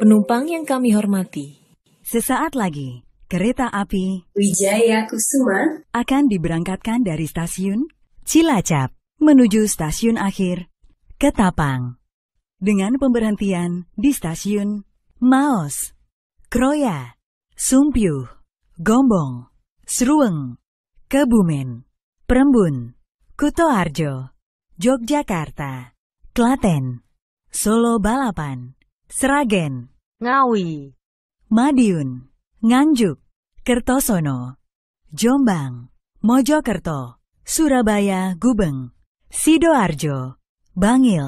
Penumpang yang kami hormati, sesaat lagi kereta api Wijaya Kusuma akan diberangkatkan dari stasiun Cilacap menuju stasiun akhir Ketapang dengan pemberhentian di stasiun Maos, Kroya, Sumpiu, Gombong, Sruweng, Kebumen, Perembun, Kutoarjo, Yogyakarta, Klaten, Solo Balapan. Seragen, Ngawi, Madiun, Nganjuk, Kertosono, Jombang, Mojokerto, Surabaya, Gubeng, Sidoarjo, Bangil,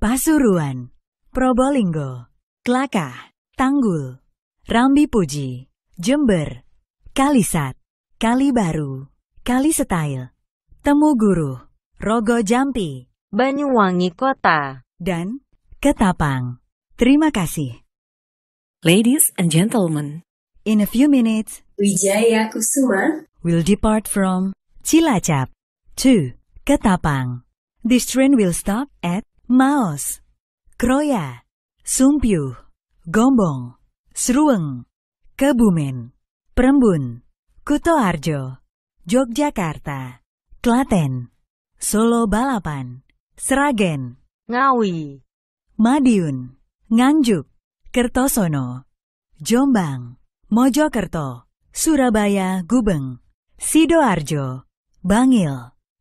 Pasuruan, Probolinggo, Klakah, Tanggul, Rambi Puji, Jember, Kalisat, Kalibaru, Kalisetail, Temuguru, Rogo Jampi, Banyuwangi Kota, dan Ketapang. Terima kasih. Ladies and gentlemen, in a few minutes, Wijaya Kusuma will depart from Cilacap to Ketapang. This train will stop at Maos, Kroya, Sumpiu, Gombong, Sruweng, Kebumen, Perembun, Kutoarjo, Yogyakarta, Klaten, Solo Balapan, Sragen, Ngawi, Madiun. Nganjuk, Kertosono, Jombang, Mojokerto, Surabaya, Gubeng, Sidoarjo, Bangil,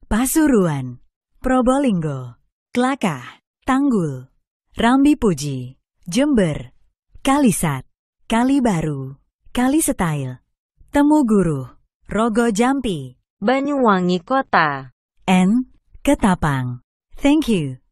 Pasuruan, Probolinggo, Klakah, Tanggul, Rambi Puji, Jember, Kalisat, Kalibaru, Kalisetail, Temuguru, Rogo Jampi, Banyuwangi Kota, N. Ketapang. Thank you.